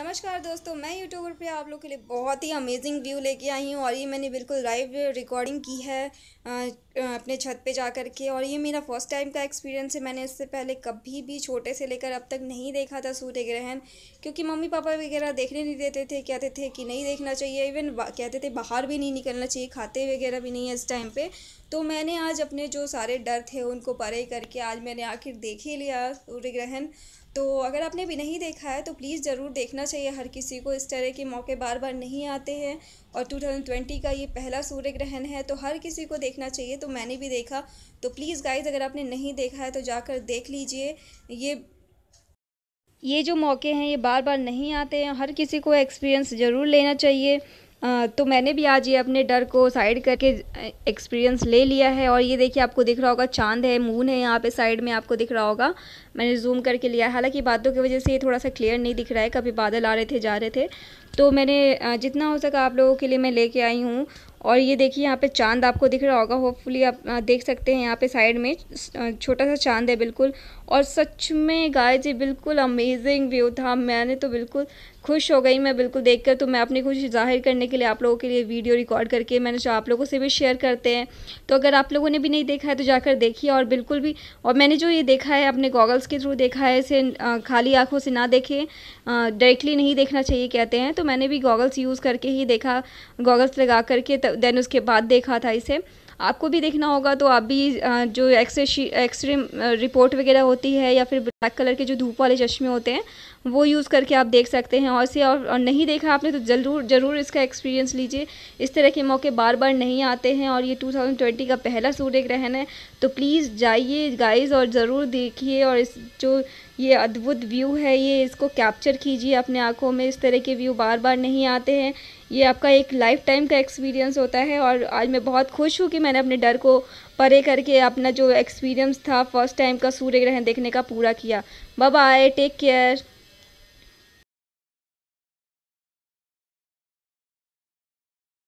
नमस्कार दोस्तों मैं यूट्यूबर पे आप लोग के लिए बहुत ही अमेजिंग व्यू लेके आई हूँ और ये मैंने बिल्कुल लाइव रिकॉर्डिंग की है अपने छत पे जा कर के और ये मेरा फर्स्ट टाइम का एक्सपीरियंस है मैंने इससे पहले कभी भी छोटे से लेकर अब तक नहीं देखा था सूर्य ग्रहण क्योंकि मम्मी पापा वगैरह देखने नहीं देते थे कहते थे कि नहीं देखना चाहिए इवन कहते थे बाहर भी नहीं निकलना चाहिए खाते वगैरह भी नहीं है इस टाइम पर तो मैंने आज अपने जो सारे डर थे उनको परे करके आज मैंने आखिर देख ही लिया सूर्य ग्रहण तो अगर आपने भी नहीं देखा है तो प्लीज़ ज़रूर देखना चाहिए हर किसी को इस तरह के मौके बार बार नहीं आते हैं और 2020 का ये पहला सूर्य ग्रहण है तो हर किसी को देखना चाहिए तो तो मैंने भी देखा तो प्लीज़ गाइज़ अगर आपने नहीं देखा है तो जाकर देख लीजिए ये ये जो मौके हैं ये बार बार नहीं आते हैं हर किसी को एक्सपीरियंस ज़रूर लेना चाहिए तो मैंने भी आज ये अपने डर को साइड करके एक्सपीरियंस ले लिया है और ये देखिए आपको दिख रहा होगा चांद है मून है यहाँ पे साइड में आपको दिख रहा होगा मैंने जूम करके लिया है हालांकि बादलों की वजह से ये थोड़ा सा क्लियर नहीं दिख रहा है कभी बादल आ रहे थे जा रहे थे तो मैंने जितना हो सका आप लोगों के लिए मैं लेके आई हूँ और ये देखिए यहाँ पे चांद आपको दिख रहा होगा होपफुली आप देख सकते हैं यहाँ पे साइड में छोटा सा चांद है बिल्कुल और सच में गाय जी बिल्कुल अमेजिंग व्यू था मैंने तो बिल्कुल खुश हो गई मैं बिल्कुल देख कर तो मैं अपनी खुशी जाहिर करने के लिए आप लोगों के लिए वीडियो रिकॉर्ड करके मैंने जो आप लोगों से भी शेयर करते हैं तो अगर आप लोगों ने भी नहीं देखा है तो जाकर देखिए और बिल्कुल भी और मैंने जो ये देखा है अपने गॉगल्स के थ्रू देखा है इसे खाली आँखों से ना देखें डायरेक्टली नहीं देखना चाहिए कहते हैं तो मैंने भी गॉगल्स यूज़ करके ही देखा गॉगल्स लगा करके देन उसके बाद देखा था इसे आपको भी देखना होगा तो आप भी जो एक्सरे एक्सरे रिपोर्ट वगैरह होती है या फिर ब्लैक कलर के जो धूप वाले चश्मे होते हैं वो यूज़ करके आप देख सकते हैं और से और, और नहीं देखा आपने तो ज़रूर ज़रूर इसका एक्सपीरियंस लीजिए इस तरह के मौके बार बार नहीं आते हैं और ये 2020 का पहला सूर्य ग्रहण है तो प्लीज़ जाइए गाइस और ज़रूर देखिए और इस जो ये अद्भुत व्यू है ये इसको कैप्चर कीजिए अपने आँखों में इस तरह के व्यू बार बार नहीं आते हैं ये आपका एक लाइफ टाइम का एक्सपीरियंस होता है और आज मैं बहुत खुश हूँ कि मैंने अपने डर को परे करके अपना जो एक्सपीरियंस था फर्स्ट टाइम का सूर्य ग्रहण देखने का पूरा किया बाय टेक केयर